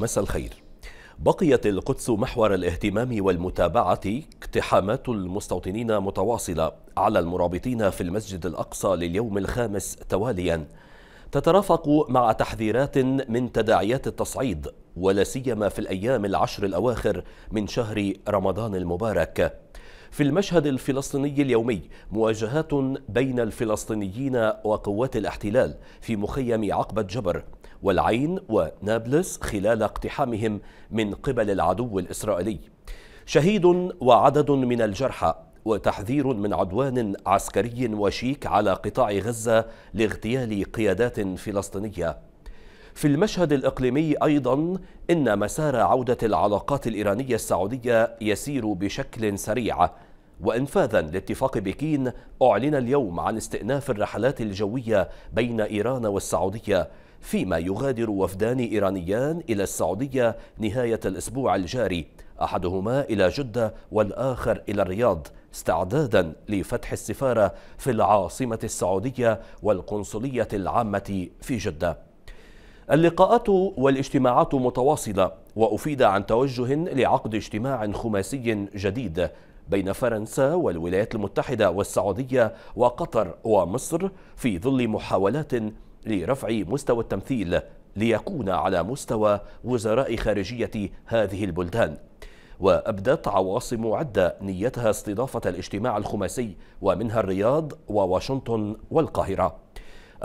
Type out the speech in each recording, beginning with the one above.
مساء الخير بقيت القدس محور الاهتمام والمتابعة اقتحامات المستوطنين متواصلة على المرابطين في المسجد الأقصى لليوم الخامس تواليا تترافق مع تحذيرات من تداعيات التصعيد ولا سيما في الأيام العشر الأواخر من شهر رمضان المبارك في المشهد الفلسطيني اليومي مواجهات بين الفلسطينيين وقوات الاحتلال في مخيم عقبة جبر والعين ونابلس خلال اقتحامهم من قبل العدو الإسرائيلي شهيد وعدد من الجرحى وتحذير من عدوان عسكري وشيك على قطاع غزة لاغتيال قيادات فلسطينية في المشهد الإقليمي أيضا إن مسار عودة العلاقات الإيرانية السعودية يسير بشكل سريع وإنفاذا لاتفاق بكين أعلن اليوم عن استئناف الرحلات الجوية بين إيران والسعودية فيما يغادر وفدان إيرانيان إلى السعودية نهاية الأسبوع الجاري أحدهما إلى جدة والآخر إلى الرياض استعدادا لفتح السفارة في العاصمة السعودية والقنصلية العامة في جدة اللقاءات والاجتماعات متواصلة وأفيد عن توجه لعقد اجتماع خماسي جديد بين فرنسا والولايات المتحدة والسعودية وقطر ومصر في ظل محاولات لرفع مستوى التمثيل ليكون على مستوى وزراء خارجية هذه البلدان وأبدت عواصم عدة نيتها استضافة الاجتماع الخماسي ومنها الرياض وواشنطن والقاهرة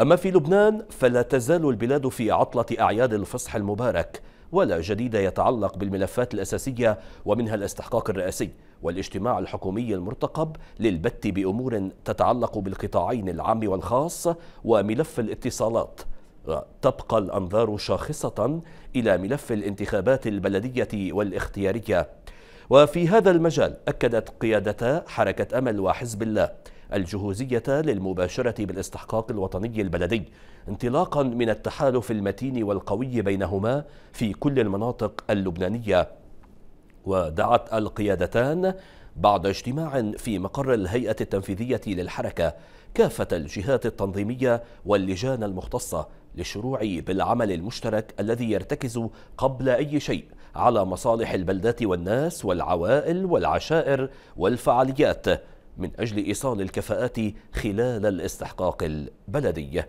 أما في لبنان فلا تزال البلاد في عطلة أعياد الفصح المبارك ولا جديد يتعلق بالملفات الأساسية ومنها الاستحقاق الرئاسي والاجتماع الحكومي المرتقب للبت بأمور تتعلق بالقطاعين العام والخاص وملف الاتصالات تبقى الأنظار شاخصة إلى ملف الانتخابات البلدية والاختيارية وفي هذا المجال أكدت قيادتا حركة أمل وحزب الله الجهوزية للمباشرة بالاستحقاق الوطني البلدي انطلاقا من التحالف المتين والقوي بينهما في كل المناطق اللبنانية ودعت القيادتان بعد اجتماع في مقر الهيئة التنفيذية للحركة كافة الجهات التنظيمية واللجان المختصة للشروع بالعمل المشترك الذي يرتكز قبل أي شيء على مصالح البلدات والناس والعوائل والعشائر والفعاليات من أجل إيصال الكفاءات خلال الاستحقاق البلدي